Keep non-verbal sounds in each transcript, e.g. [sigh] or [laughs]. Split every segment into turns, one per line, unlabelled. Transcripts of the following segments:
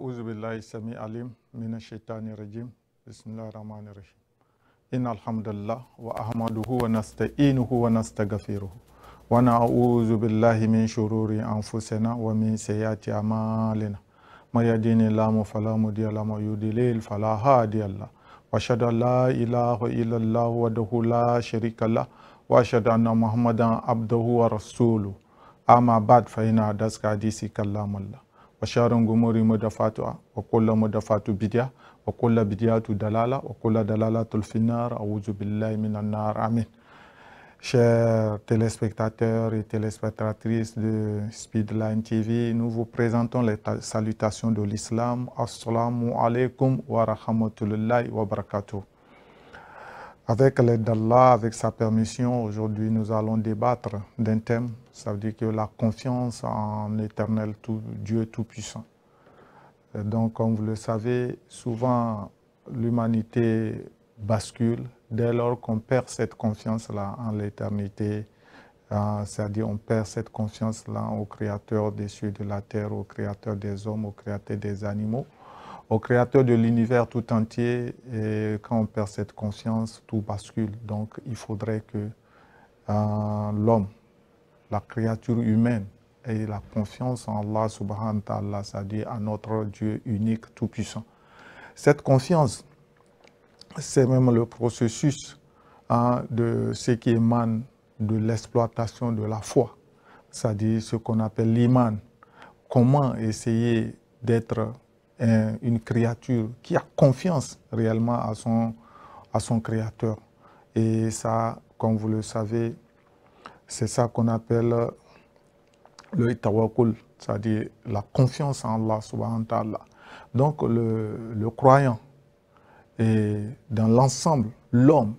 أعوذ بالله السميع العليم من الشيطان الرجيم بسم الله الرحمن الرحيم إن الحمد لله وأحمده ونستعينه ونستغفره ونعوذ بالله من شرور أنفسنا ومن سيئات أعمالنا من يهدين الله فلا مضي له ومن يضلل فلا هادي له وأشهد أن لا إله إلا الله وحده لا شريك له وأشهد أن محمدا عبده ورسوله أما بعد فإن أدرك حديث كلام الله وكل وكل دلالة وكل دلالة في النار أعوذ بالله من Chers téléspectateurs et téléspectatrices de Speedline TV, nous vous présentons les salutations de l'islam. Assalamu alaikum wa rahmatullahi wa barakatuh. Avec l'aide d'Allah, avec sa permission, aujourd'hui nous allons débattre d'un thème ça veut dire que la confiance en l'éternel Dieu Tout-Puissant. Donc, comme vous le savez, souvent l'humanité bascule dès lors qu'on perd cette confiance-là en l'éternité, euh, c'est-à-dire on perd cette confiance-là au Créateur des cieux, de la terre, au Créateur des hommes, au Créateur des animaux, au Créateur de l'univers tout entier. Et quand on perd cette confiance, tout bascule. Donc, il faudrait que euh, l'homme la créature humaine et la confiance en Allah subhanahu wa ta'ala, c'est-à-dire à notre Dieu unique, tout-puissant. Cette confiance, c'est même le processus hein, de ce qui émane de l'exploitation de la foi, c'est-à-dire ce qu'on appelle l'iman. Comment essayer d'être une créature qui a confiance réellement à son, à son créateur. Et ça, comme vous le savez, c'est ça qu'on appelle euh, le tawakul, c'est-à-dire la confiance en Allah subhanahu wa Donc le, le, croyant et dans l'ensemble, l'homme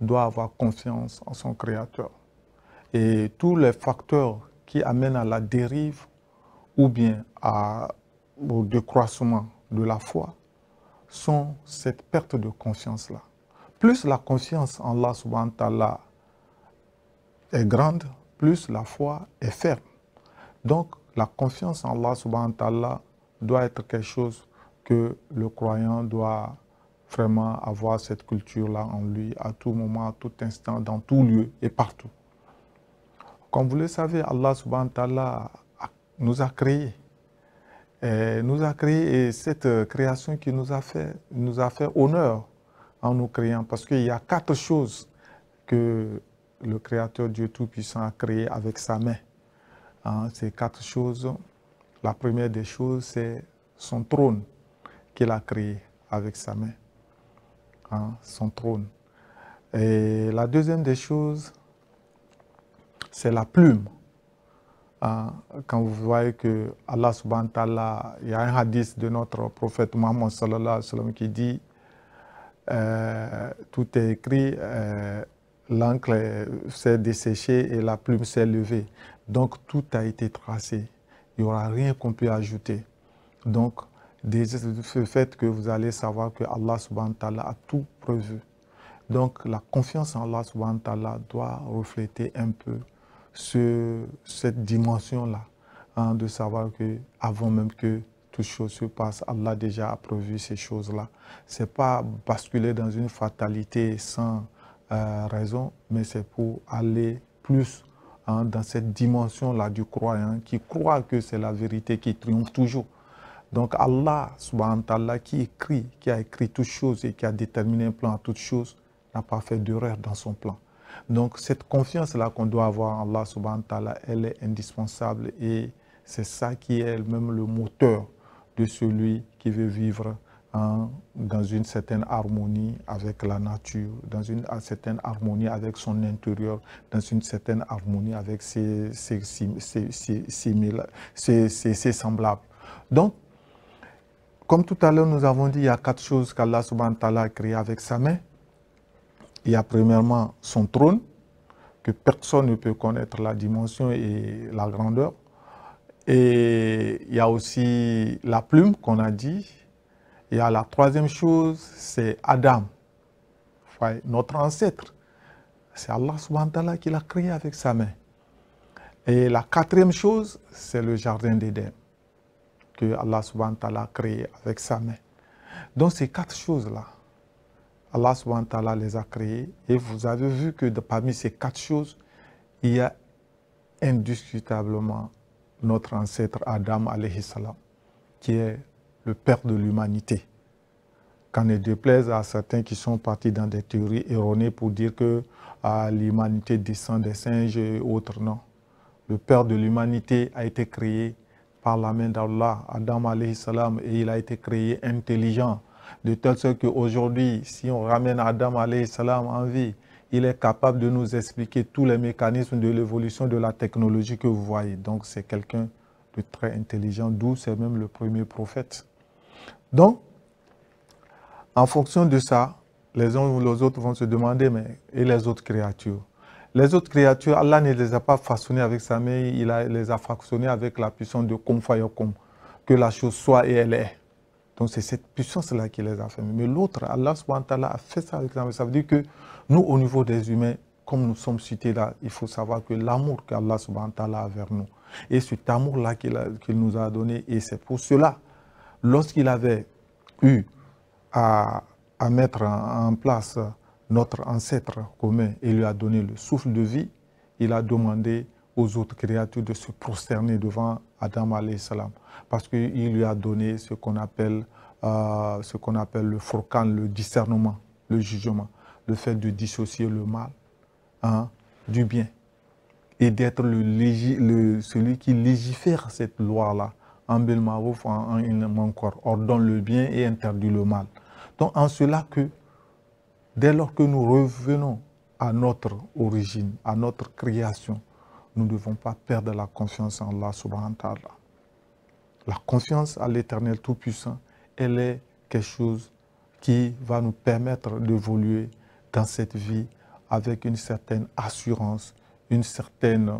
doit avoir confiance en son Créateur. Et tous les facteurs qui amènent à la dérive ou bien à, au décroissement de la foi sont cette perte de confiance-là. Plus la confiance en Allah subhanahu wa est grande, plus la foi est ferme. Donc, la confiance en Allah subhanahu wa ta'ala doit être quelque chose que le croyant doit vraiment avoir cette culture-là en lui à tout moment, à tout instant, dans tout lieu et partout. Comme vous le savez, Allah subhanahu wa ta'ala nous a créés. Et nous a créés et cette euh, création qui nous a fait, nous a fait honneur en nous créant parce qu'il y a quatre choses que le Créateur Dieu Tout-Puissant a créé avec sa main. Hein, c'est quatre choses. La première des choses, c'est son trône qu'il a créé avec sa main. Hein, son trône. Et la deuxième des choses, c'est la plume. Hein, quand vous voyez que Allah subhanahu wa ta'ala, il y a un hadith de notre prophète Mohammed sallallahu qui dit euh, Tout est écrit. Euh, l'encre s'est desséchée et la plume s'est levée. Donc tout a été tracé. Il n'y aura rien qu'on peut ajouter. Donc, le fait que vous allez savoir que Allah subhanahu wa ta'ala a tout prévu. Donc la confiance en Allah subhanahu wa ta'ala doit refléter un peu cette dimension-là, hein, de savoir que avant même que toute chose se passe, Allah déjà a prévu ces choses-là. Ce n'est pas basculer dans une fatalité sans, raison, mais c'est pour aller plus hein, dans cette dimension-là du croyant qui croit que c'est la vérité qui triomphe toujours. Donc Allah, subhanahu qui écrit, qui a écrit toutes choses et qui a déterminé un plan à toutes choses, n'a pas fait d'erreur dans son plan. Donc cette confiance-là qu'on doit avoir en Allah, subhanahu elle est indispensable et c'est ça qui est même le moteur de celui qui veut vivre dans une certaine harmonie avec la nature, dans une certaine harmonie avec son intérieur, dans une certaine harmonie avec ses, ses, ses, ses semblables. Donc, comme tout à l'heure, nous avons dit, il y a quatre choses qu'Allah subhanahu wa ta'ala a créées avec sa main. Il y a premièrement son trône, que personne ne peut connaître la dimension et la grandeur. Et il y a aussi la plume qu'on a dit, il y a la troisième chose, c'est Adam, notre ancêtre. C'est Allah subhanahu wa qui l'a créé avec sa main. Et la quatrième chose, c'est le jardin d'Éden que Allah subhanahu wa a créé avec sa main. Donc ces quatre choses-là, Allah subhanahu wa les a créées et vous avez vu que parmi ces quatre choses, il y a indiscutablement notre ancêtre Adam alayhi qui est le père de l'humanité. Qu'en ne déplaise à certains qui sont partis dans des théories erronées pour dire que ah, l'humanité descend des singes et autres, non. Le père de l'humanité a été créé par la main d'Allah, Adam alayhi salam, et il a été créé intelligent, de telle sorte qu'aujourd'hui, si on ramène Adam alayhi salam en vie, il est capable de nous expliquer tous les mécanismes de l'évolution de la technologie que vous voyez. Donc c'est quelqu'un de très intelligent, d'où c'est même le premier prophète. Donc, en fonction de ça, les uns ou les autres vont se demander, mais et les autres créatures Les autres créatures, Allah ne les a pas façonnées avec sa main, il les a façonnées avec la puissance de Kum que la chose soit et elle est. Donc c'est cette puissance-là qui les a fait. Mais l'autre, Allah a fait ça avec sa main. Ça veut dire que nous, au niveau des humains, comme nous sommes cités là, il faut savoir que l'amour qu'Allah a vers nous, et cet amour-là qu'il nous a donné, et c'est pour cela lorsqu'il avait eu à, mettre en, place notre ancêtre commun et lui a donné le souffle de vie, il a demandé aux autres créatures de se prosterner devant Adam salam parce qu'il lui a donné ce qu'on appelle, euh, ce qu'on appelle le frocan, le discernement, le jugement, le fait de dissocier le mal hein, du bien et d'être celui qui légifère cette loi-là en Belmarouf, en, ordonne le bien et interdit le mal. Donc en cela que, dès lors que nous revenons à notre origine, à notre création, nous ne devons pas perdre la confiance en Allah subhanahu ta'ala. La confiance à l'éternel Tout-Puissant, elle est quelque chose qui va nous permettre d'évoluer dans cette vie avec une certaine assurance, une certaine,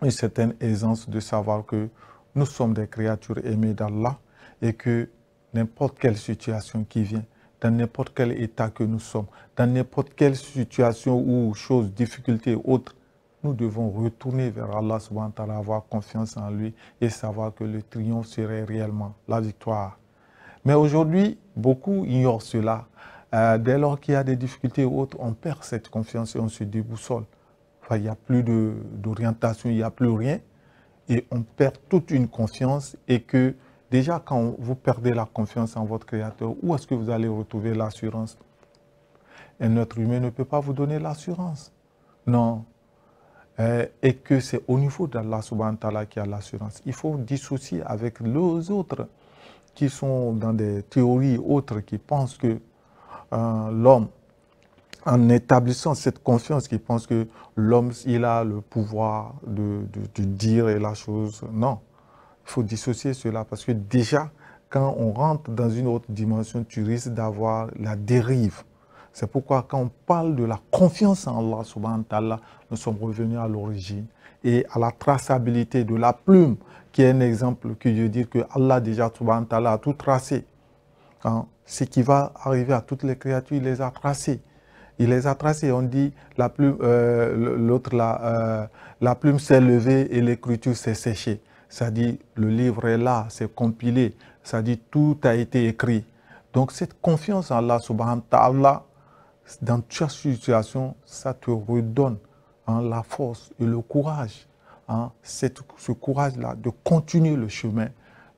une certaine aisance de savoir que nous sommes des créatures aimées d'Allah et que n'importe quelle situation qui vient, dans n'importe quel état que nous sommes, dans n'importe quelle situation ou chose, difficulté ou autre, nous devons retourner vers Allah subhanahu wa avoir confiance en lui et savoir que le triomphe serait réellement la victoire. Mais aujourd'hui, beaucoup ignorent cela. Euh, dès lors qu'il y a des difficultés ou autres, on perd cette confiance et on se déboussole. il n'y a plus d'orientation, il n'y a plus rien et on perd toute une confiance et que déjà quand vous perdez la confiance en votre Créateur, où est-ce que vous allez retrouver l'assurance Un être humain ne peut pas vous donner l'assurance. Non. Euh, et que c'est au niveau d'Allah subhanahu wa ta'ala qu'il y a l'assurance. Il faut dissocier avec les autres qui sont dans des théories autres qui pensent que euh, l'homme en établissant cette confiance qui pense que l'homme, il a le pouvoir de, dire la chose. Non, il faut dissocier cela parce que déjà, quand on rentre dans une autre dimension, tu risques d'avoir la dérive. C'est pourquoi quand on parle de la confiance en Allah subhanahu nous sommes revenus à l'origine et à la traçabilité de la plume, qui est un exemple que veut dire que Allah déjà subhanahu wa a tout tracé. Hein, ce qui va arriver à toutes les créatures, il les a tracées il les a tracés. On dit la plume, euh, l'autre, la, euh, la plume s'est levée et l'écriture s'est séchée. Ça dit, le livre est là, c'est compilé. Ça dit, tout a été écrit. Donc, cette confiance en Allah subhanahu wa ta'ala, dans chaque situation, ça te redonne hein, la force et le courage. Hein, ce courage-là de continuer le chemin,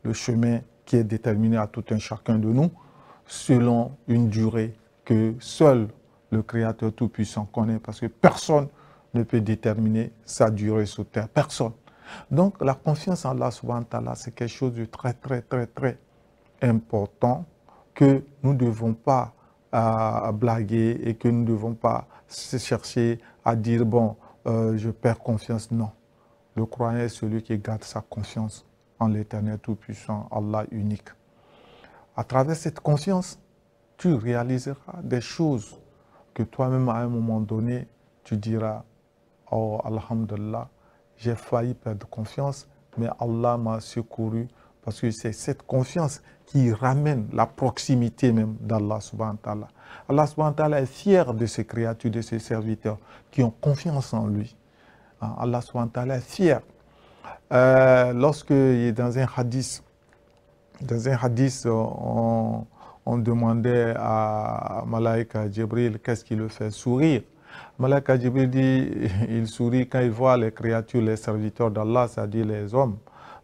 le chemin qui est déterminé à tout un chacun de nous, selon une durée que seul le Créateur Tout-Puissant connaît, parce que personne ne peut déterminer sa durée sur terre, personne. Donc la confiance en Allah subhanahu wa c'est quelque chose de très, très, très, très important que nous ne devons pas euh, blaguer et que nous ne devons pas se chercher à dire, bon, euh, je perds confiance. Non. Le croyant est celui qui garde sa confiance en l'Éternel Tout-Puissant, Allah unique. À travers cette confiance, tu réaliseras des choses que toi-même, à un moment donné, tu diras, oh, Alhamdulillah, j'ai failli perdre confiance, mais Allah m'a secouru parce que c'est cette confiance qui ramène la proximité même d'Allah subhanahu wa ta'ala. Allah subhanahu wa ta'ala est fier de ses créatures, de ses serviteurs qui ont confiance en lui. Ah, Allah subhanahu wa ta'ala est fier. Euh, lorsque dans un hadith, dans un hadith, on, on demandait à Malaika Djibril qu'est-ce qui le fait sourire. Malaika Djibril dit [laughs] il sourit quand il voit les créatures, les serviteurs d'Allah, c'est-à-dire les hommes,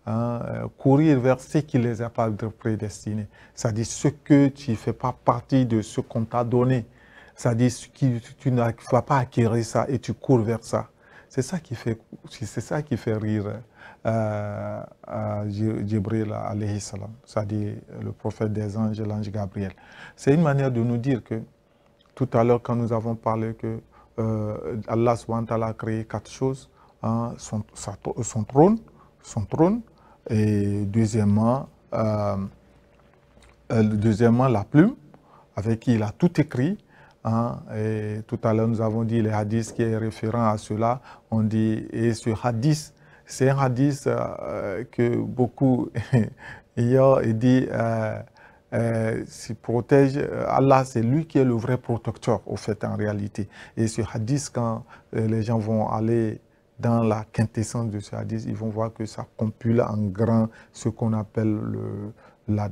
hein, euh, courir vers ce qui les a pas prédestinés. C'est-à-dire ce que tu ne fais pas partie de ce qu'on t'a donné. C'est-à-dire que tu ne vas pas acquérir ça et tu cours vers ça. C'est ça qui fait, c'est ça qui fait rire hein. Euh, à Jibril alayhi salam, c'est-à-dire le prophète des anges, l'ange Gabriel. C'est une manière de nous dire que, tout à l'heure, quand nous avons parlé que euh, Allah a créé quatre choses, hein, son, son, trône, son trône, et deuxièmement, euh, euh, deuxièmement, la plume, avec qui il a tout écrit, hein, et tout à l'heure, nous avons dit les hadiths qui est référent à cela. On dit, et ce hadith c'est un hadith euh, que beaucoup ayant [laughs] dit euh, euh, protège. Allah, c'est lui qui est le vrai protecteur, au fait, en réalité. Et ce hadith, quand les gens vont aller dans la quintessence de ce hadith, ils vont voir que ça compile en grand ce qu'on appelle la,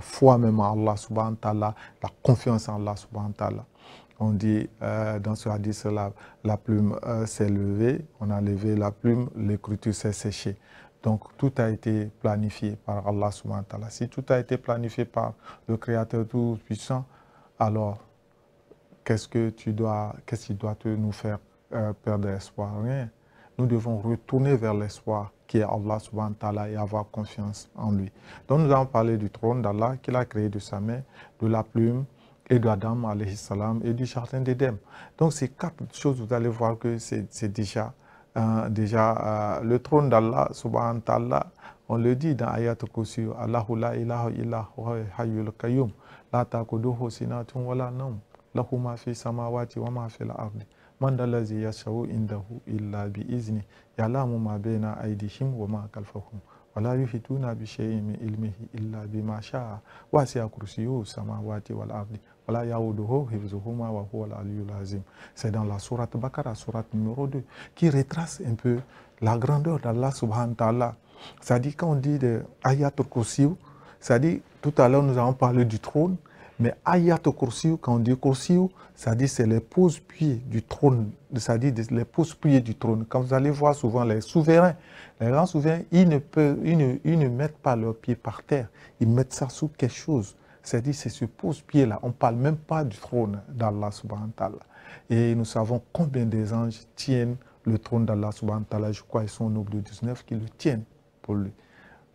foi même en Allah subhanahu wa ta'ala, la confiance en Allah subhanahu wa ta'ala. On dit euh, dans ce hadith, la, la plume euh, s'est levée, on a levé la plume, l'écriture s'est séchée. Donc tout a été planifié par Allah subhanahu wa Si tout a été planifié par le Créateur Tout-Puissant, alors qu'est-ce que tu dois, qu'est-ce qui doit te, nous faire euh, perdre espoir Rien. Nous devons retourner vers l'espoir qui est Allah subhanahu wa et avoir confiance en lui. Donc nous avons parlé du trône d'Allah qu'il a créé de sa main, de la plume, et alayhi salam, et du jardin d'Éden. Donc ces quatre choses, vous allez voir que c'est déjà, euh, déjà euh, le trône d'Allah, subhanahu on le dit dans Ayat Kursi, Allahu la ilaha illa hayyul qayyum, la taquduhu sinatun wa la nawm, lahu ma fi samawati wa ma fi al-ardi. Man dalazi indahu illa bi izni, yalamu ma wama aydihim wa ma kalfahum. ولا يحيطون بشيء من علمه إلا بما شاء واسع samawati السماوات c'est dans la sourate Bakara, sourate numéro 2, qui retrace un peu la grandeur d'Allah subhanahu wa ta'ala. C'est-à-dire, quand on dit de Ayat al cest ça dit, tout à l'heure nous avons parlé du trône, mais Ayat al quand on dit », c'est-à-dire, c'est les pose du trône, C'est-à-dire, les pose-pieds du trône. Quand vous allez voir souvent les souverains, les grands souverains, ils ne, peuvent, ils ne, ils ne mettent pas leurs pieds par terre, ils mettent ça sous quelque chose. C'est-à-dire, c'est ce pose-pied-là. On ne parle même pas du trône d'Allah subhanahu wa ta'ala. Et nous savons combien des anges tiennent le trône d'Allah subhanahu wa ta'ala. Je crois qu'ils sont au nombre de 19 qui le tiennent pour lui.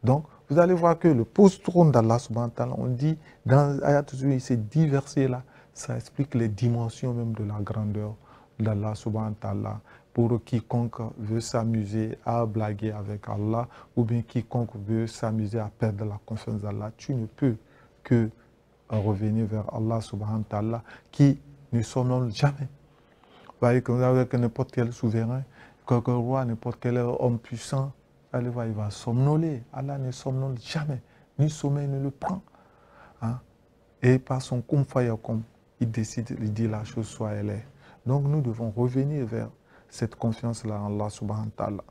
Donc, vous allez voir que le pose-trône d'Allah subhanahu wa ta'ala, on dit dans Ayat ces dix là ça explique les dimensions même de la grandeur d'Allah subhanahu wa ta'ala pour quiconque veut s'amuser à blaguer avec Allah ou bien quiconque veut s'amuser à perdre la confiance d'Allah. Tu ne peux pas que revenir vers Allah subhanahu wa ta'ala qui ne somnole jamais. Vous voyez, comme avec n'importe quel souverain, quel roi, n'importe quel homme puissant, allez voir, il va somnoler. Allah ne somnole jamais, ni sommeil ne le prend. Hein? Et par son kum, il décide, il dit la chose soit elle est. Donc nous devons revenir vers cette confiance-là en Allah subhanahu wa ta'ala.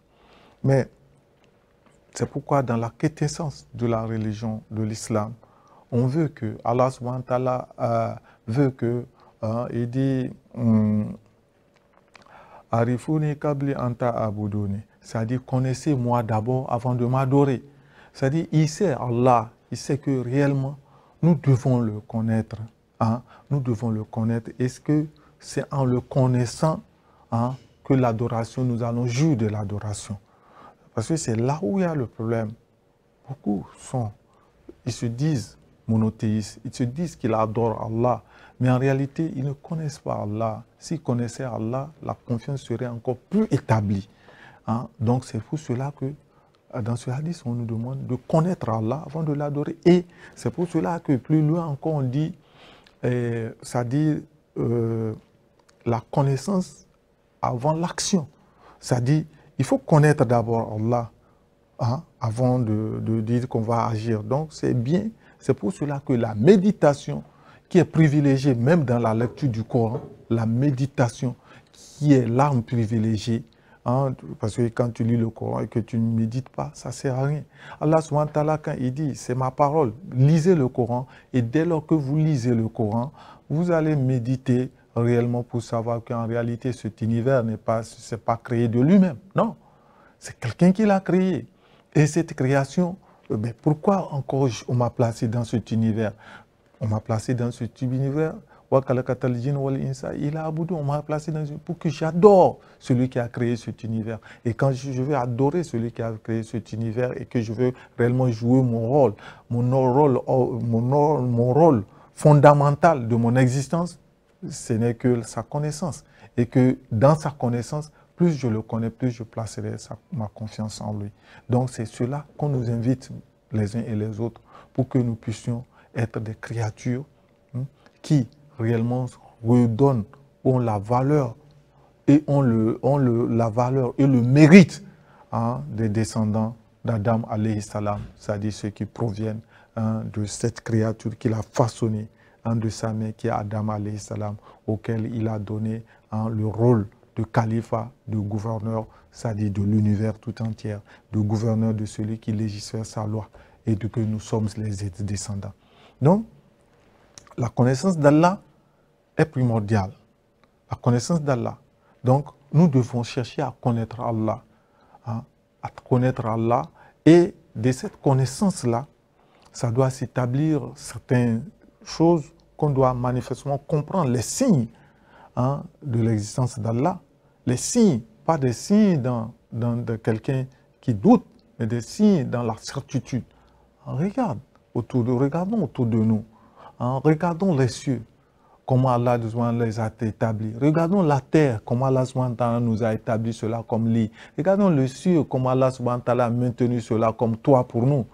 Mais c'est pourquoi dans la quintessence de la religion, de l'islam, on veut que Allah subhanahu euh, veut que, euh, il dit, hmm, Arifuni kabli anta abuduni. C'est-à-dire, connaissez-moi d'abord avant de m'adorer. C'est-à-dire, il sait Allah, il sait que réellement, nous devons le connaître. Hein. Nous devons le connaître. Est-ce que c'est en le connaissant hein, que l'adoration, nous allons jouer de l'adoration Parce que c'est là où il y a le problème. Beaucoup sont, ils se disent monothéistes, ils se disent qu'ils adorent Allah, mais en réalité, ils ne connaissent pas Allah. S'ils connaissaient Allah, la confiance serait encore plus établie. Hein? Donc c'est pour cela que euh, dans ce hadith, on nous demande de connaître Allah avant de l'adorer. Et c'est pour cela que plus loin encore, on dit, ça euh, dit euh, la connaissance avant l'action. Ça dit, il faut connaître d'abord Allah hein, avant de dire qu'on va agir. Donc c'est bien c'est pour cela que la méditation, qui est privilégiée même dans la lecture du Coran, la méditation, qui est l'arme privilégiée, hein, parce que quand tu lis le Coran et que tu ne médites pas, ça ne sert à rien. Allah subhanahu wa quand il dit, c'est ma parole, lisez le Coran, et dès lors que vous lisez le Coran, vous allez méditer réellement pour savoir qu'en réalité, cet univers n'est pas, pas créé de lui-même. Non, c'est quelqu'un qui l'a créé. Et cette création, euh, mais pourquoi encore on m'a placé dans cet univers On m'a placé dans cet univers on m'a placé dans pour que j'adore celui qui a créé cet univers. Et quand je veux adorer celui qui a créé cet univers et que je veux réellement jouer mon rôle, mon rôle, oh, mon rôle fondamental de mon existence, ce n'est que sa connaissance. Et que dans sa connaissance, plus je le connais, plus je placerai ma confiance en lui. Donc c'est cela qu'on nous invite les uns et les autres pour que nous puissions être des créatures hein, qui réellement redonnent, ont la valeur et ont, le, ont le, la valeur et le mérite hein, des descendants d'Adam alayhi salam, c'est-à-dire ceux qui proviennent hein, de cette créature qu'il a façonnée de sa mère qui est Adam alayhi salam, auquel il a donné le rôle de califat, de gouverneur, c'est-à-dire de l'univers tout entier, de gouverneur de celui qui légifère sa loi et de que nous sommes les descendants. Donc, la connaissance d'Allah est primordiale. La connaissance d'Allah. Donc, nous devons chercher à connaître Allah, hein, à connaître Allah. Et de cette connaissance-là, ça doit s'établir certaines choses qu'on doit manifestement comprendre, les signes Hein, de l'existence d'Allah. Les signes, pas des signes dans, dans de quelqu'un qui doute, mais des signes dans la certitude. Hein, regarde autour de, regardons autour de nous. Hein, regardons les cieux, comment Allah les a établis. Regardons la terre, comment Allah nous a établi cela comme lit. Regardons le ciel, comment Allah a maintenu cela comme toit pour nous.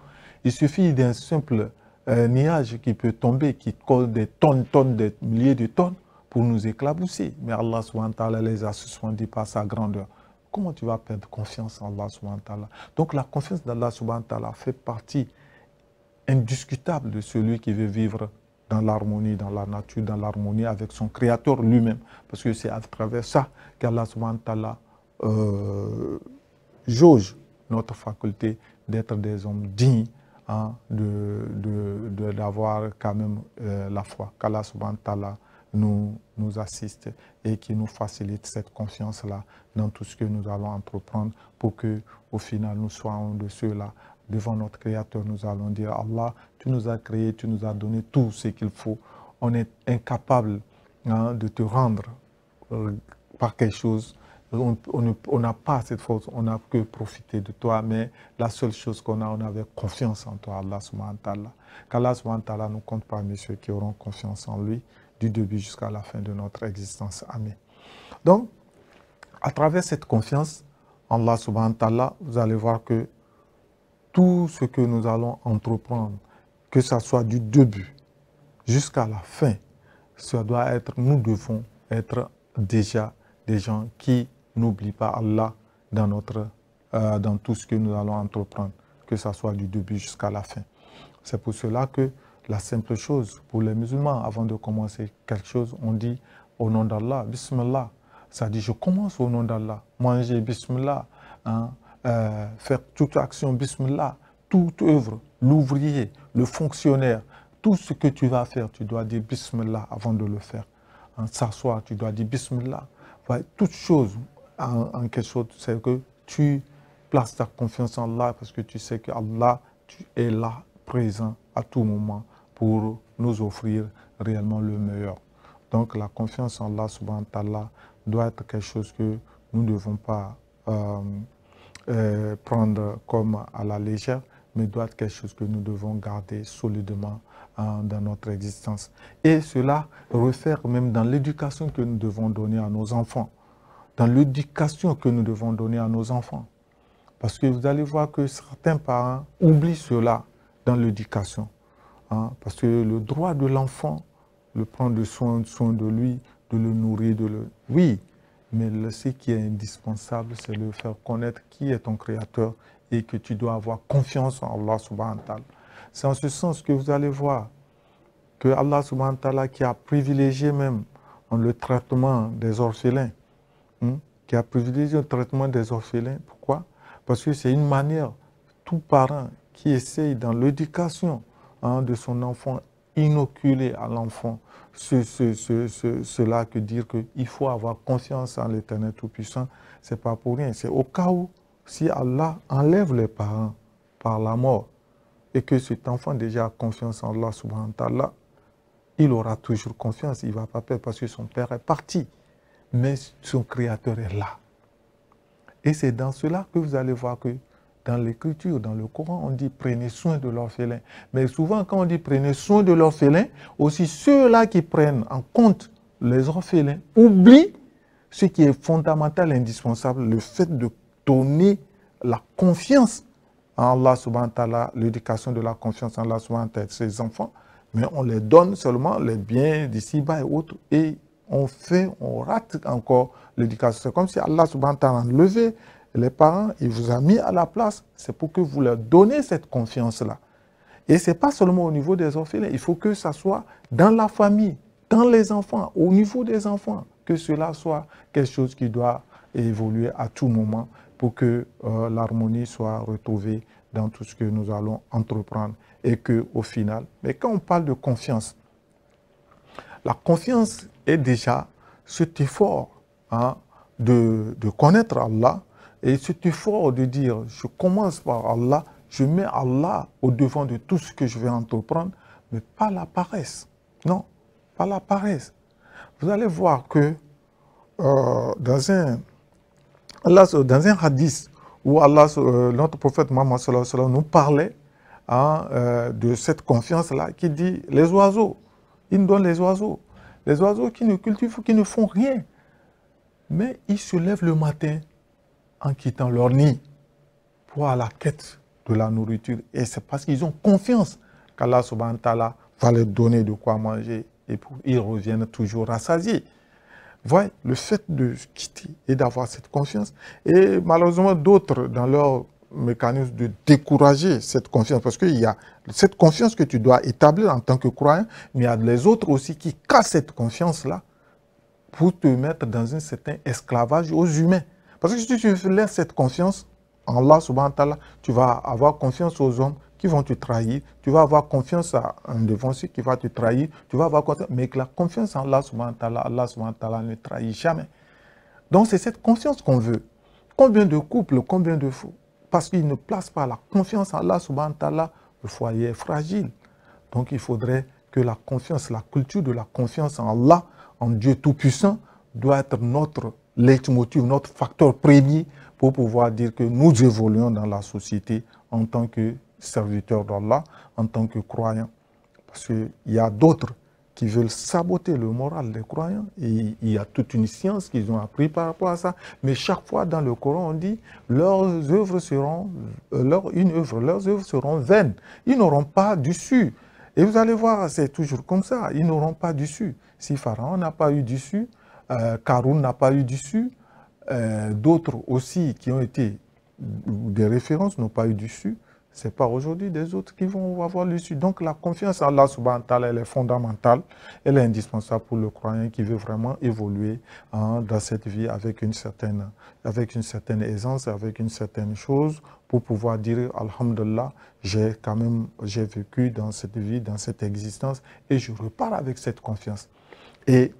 Il suffit d'un simple euh, nuage qui peut tomber, qui cause des tonnes, tonnes, des milliers de tonnes, nous éclabousser. Mais Allah subhanahu ta'ala les a suspendus par sa grandeur. Comment tu vas perdre confiance en Allah subhanahu ta'ala Donc la confiance d'Allah subhanahu wa ta'ala fait partie indiscutable de celui qui veut vivre dans l'harmonie, dans la nature, dans l'harmonie avec son Créateur lui-même. Parce que c'est à travers ça qu'Allah subhanahu wa euh, jauge notre faculté d'être des hommes dignes, hein, de d'avoir quand même euh, la foi. Qu'Allah subhanahu ta'ala nous, nous assiste et qui nous facilite cette confiance-là dans tout ce que nous allons entreprendre pour que au final nous soyons de ceux-là. Devant notre Créateur, nous allons dire, Allah, tu nous as créés, tu nous as donné tout ce qu'il faut. On est incapable hein, de te rendre euh, par quelque chose on n'a pas cette force, on n'a que profiter de toi, mais la seule chose qu'on a, on avait confiance en toi, Allah Qu'Allah nous compte parmi ceux qui auront confiance en lui du début jusqu'à la fin de notre existence. Amen. Donc, à travers cette confiance, Allah subhanahu wa ta'ala, vous allez voir que tout ce que nous allons entreprendre, que ce soit du début jusqu'à la fin, ça doit être, nous devons être déjà des gens qui n'oublient pas Allah dans, notre, euh, dans tout ce que nous allons entreprendre, que ce soit du début jusqu'à la fin. C'est pour cela que la simple chose pour les musulmans, avant de commencer quelque chose, on dit au nom d'Allah, Bismillah. Ça dit, je commence au nom d'Allah. Manger, Bismillah. Hein, euh, faire toute action, Bismillah. Toute œuvre, l'ouvrier, le fonctionnaire, tout ce que tu vas faire, tu dois dire Bismillah avant de le faire. Hein, s'asseoir, tu dois dire Bismillah. Toutes toute chose, en, quelque chose, c'est que tu places ta confiance en Allah parce que tu sais que Allah, tu es là, présent à tout moment pour nous offrir réellement le meilleur. Donc la confiance en Allah souvent wa doit être quelque chose que nous ne devons pas euh, euh, prendre comme à la légère, mais doit être quelque chose que nous devons garder solidement hein, dans notre existence. Et cela refaire même dans l'éducation que nous devons donner à nos enfants, dans l'éducation que nous devons donner à nos enfants. Parce que vous allez voir que certains parents oublient cela dans l'éducation. Hein, parce que le droit de l'enfant, le prendre soin, de lui, de le nourrir, de le... Oui, mais le, ce qui est indispensable, c'est le faire connaître qui est ton créateur et que tu dois avoir confiance en Allah subhanahu wa ta'ala. C'est en ce sens que vous allez voir que Allah subhanahu wa ta'ala qui a privilégié même le traitement des orphelins, hein, qui a privilégié le traitement des orphelins. Pourquoi Parce que c'est une manière, tout parent qui essaye dans l'éducation, de son enfant, inoculé à l'enfant cela que dire qu'il faut avoir confiance en l'Éternel Tout-Puissant, c'est pas pour rien. C'est au cas où, si Allah enlève les parents par la mort et que cet enfant déjà a confiance en Allah subhanahu wa il aura toujours confiance, il ne va pas perdre parce que son père est parti. Mais son créateur est là. Et c'est dans cela que vous allez voir que dans l'écriture, dans le Coran, on dit prenez soin de l'orphelin. Mais souvent, quand on dit prenez soin de l'orphelin, aussi ceux-là qui prennent en compte les orphelins oublient ce qui est fondamental, indispensable, le fait de donner la confiance en Allah subhanahu wa ta'ala, l'éducation de la confiance en Allah subhanahu wa ses enfants, mais on les donne seulement les biens d'ici bas et autres, et on fait, on rate encore l'éducation. C'est comme si Allah subhanahu wa ta'ala enlevait les parents, il vous a mis à la place, c'est pour que vous leur donnez cette confiance-là. Et ce n'est pas seulement au niveau des orphelins, il faut que ça soit dans la famille, dans les enfants, au niveau des enfants, que cela soit quelque chose qui doit évoluer à tout moment pour que euh, l'harmonie soit retrouvée dans tout ce que nous allons entreprendre et que final, mais quand on parle de confiance, la confiance est déjà cet effort hein, de, de connaître Allah, et c'est effort de dire, je commence par Allah, je mets Allah au devant de tout ce que je vais entreprendre, mais pas la paresse. Non, pas la paresse. Vous allez voir que euh, dans, un, dans un hadith où Allah, euh, notre prophète Mohammed nous parlait hein, euh, de cette confiance-là qui dit les oiseaux, il nous donne les oiseaux. Les oiseaux qui ne cultivent, qui ne font rien. Mais ils se lèvent le matin, en quittant leur nid pour la quête de la nourriture. Et c'est parce qu'ils ont confiance qu'Allah subhanahu wa ta'ala va leur donner de quoi manger et pour, ils reviennent toujours rassasiés. Voyez, le fait de quitter et d'avoir cette confiance, et malheureusement d'autres dans leur mécanisme de décourager cette confiance, parce qu'il y a cette confiance que tu dois établir en tant que croyant, mais il y a les autres aussi qui cassent cette confiance-là pour te mettre dans un certain esclavage aux humains. Parce que si tu laisses cette confiance en Allah subhanahu wa tu vas avoir confiance aux hommes qui vont te trahir, tu vas avoir confiance à un devancier qui va te trahir, tu vas avoir mais que la confiance en Allah subhanahu wa ta'ala, Allah subhanahu wa ne trahit jamais. Donc c'est cette confiance qu'on veut. Combien de couples, combien de fous Parce qu'ils ne placent pas la confiance en Allah subhanahu wa le foyer est fragile. Donc il faudrait que la confiance, la culture de la confiance en Allah, en Dieu Tout-Puissant, doit être notre leitmotiv, notre facteur premier pour pouvoir dire que nous évoluons dans la société en tant que serviteurs d'Allah, en tant que croyants. Parce qu'il y a d'autres qui veulent saboter le moral des croyants. Et il y a toute une science qu'ils ont appris par rapport à ça. Mais chaque fois dans le Coran, on dit leurs œuvres seront, euh, leur, une œuvre, leurs œuvres seront vaines. Ils n'auront pas d'issue. Et vous allez voir, c'est toujours comme ça. Ils n'auront pas d'issue. Si Pharaon n'a pas eu d'issue, car euh, Karoun n'a pas eu du Euh, D'autres aussi qui ont été des références n'ont pas eu d'issue. Ce n'est pas aujourd'hui des autres qui vont avoir l'issue. Donc la confiance à Allah subhanahu elle est fondamentale, elle est indispensable pour le croyant qui veut vraiment évoluer hein, dans cette vie avec une, certaine, avec une certaine aisance, avec une certaine chose, pour pouvoir dire Alhamdulillah, j'ai quand même j'ai vécu dans cette vie, dans cette existence, et je repars avec cette confiance. Et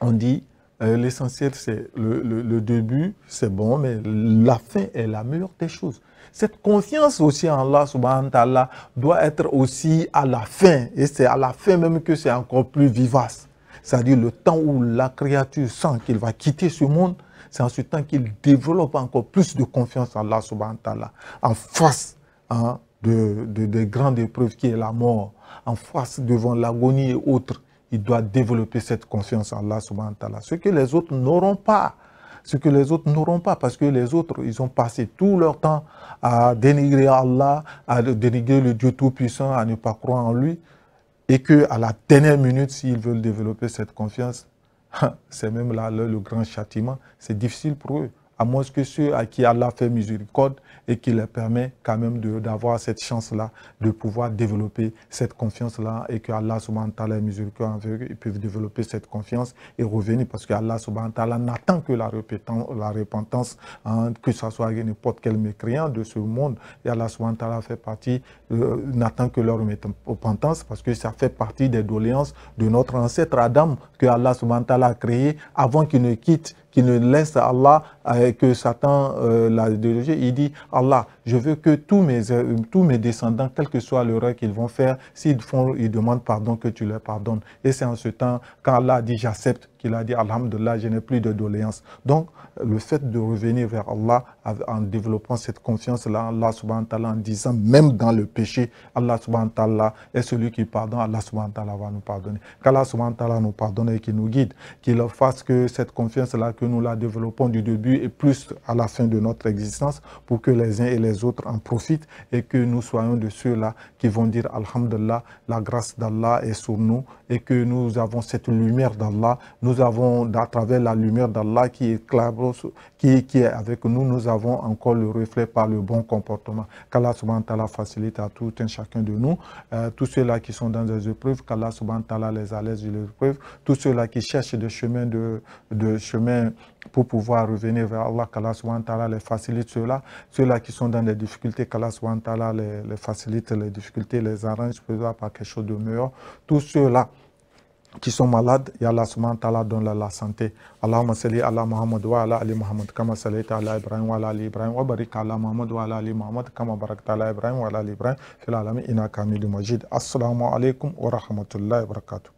on dit euh, l'essentiel, c'est le, début, c'est bon, mais la fin est la meilleure des choses. Cette confiance aussi en Allah subhanahu wa ta'ala doit être aussi à la fin. Et c'est à la fin même que c'est encore plus vivace. C'est-à-dire le temps où la créature sent qu'il va quitter ce monde, c'est en ce temps qu'il développe encore plus de confiance en Allah subhanahu wa ta'ala, en face hein, de, de, de grandes épreuves qui est la mort, en face devant l'agonie et autres il doit développer cette confiance en Allah subhanahu wa ta'ala. Ce que les autres n'auront pas. Ce que les autres n'auront pas, parce que les autres, ils ont passé tout leur temps à dénigrer Allah, à dénigrer le Dieu Tout-Puissant, à ne pas croire en lui. Et qu'à la dernière minute, s'ils veulent développer cette confiance, [laughs] c'est même là le grand châtiment. C'est difficile pour eux à moins que ceux à qui Allah fait miséricorde et qui leur permet quand même d'avoir cette chance-là, de pouvoir développer cette confiance-là et que Allah subhanahu wa ta'ala et ils peuvent développer cette confiance et revenir parce que Allah subhanahu wa ta'ala n'attend que la, la repentance, hein, que ce soit n'importe quel mécréant de ce monde. Et Allah subhanahu wa ta'ala fait partie, euh, n'attend que leur repentance parce que ça fait partie des doléances de notre ancêtre Adam que Allah subhanahu wa a créé avant qu'il ne quitte, qu'il ne laisse Allah que euh, Satan euh, l'a dirigé, il dit, Allah, je veux que tous mes, euh, tous mes descendants, quel que soit l'erreur qu'ils vont faire, s'ils font, ils demandent pardon, que tu leur pardonnes. Et c'est en ce temps qu'Allah dit, j'accepte, qu'il a dit, Alhamdulillah, je n'ai plus de doléances. Donc, le fait de revenir vers Allah en développant cette confiance-là, Allah subhanahu wa en disant, même dans le péché, Allah subhanahu wa est celui qui pardonne, Allah subhanahu wa va nous pardonner. Qu'Allah subhanahu wa ta'ala nous pardonne et qu'il nous guide, qu'il fasse que cette confiance-là que nous la développons du début et plus à la fin de notre existence pour que les uns et les autres en profitent et que nous soyons de ceux-là qui vont dire Alhamdulillah, la grâce d'Allah est sur nous et que nous avons cette lumière d'Allah. Nous avons, à travers la lumière d'Allah qui est qui, qui, est avec nous, nous avons encore le reflet par le bon comportement. Qu'Allah subhanahu wa ta'ala facilite à tout un chacun de nous. Euh, tous ceux-là qui sont dans des épreuves, qu'Allah subhanahu wa ta'ala les allège de l'épreuve. Tous ceux-là qui cherchent des chemins de, de chemin pour pouvoir revenir vers Allah, qu'Allah ta'ala les facilite ceux-là. Ceux-là qui sont dans des difficultés, qu'Allah ta'ala les, les facilite les difficultés, les arrange par quelque chose de meilleur. Tous ceux-là qui sont malades, et Allah subhanahu donne la, la santé. Allahumma salli ala Muhammad wa ala ali Muhammad kama sallaita ala Ibrahim wa ala ali Ibrahim wa barik ala Muhammad wa ala ali Muhammad kama barakta ala Ibrahim wa ala ali Ibrahim fil alamin innaka Hamidum Majid. Assalamu alaikum wa rahmatullahi wa barakatuh.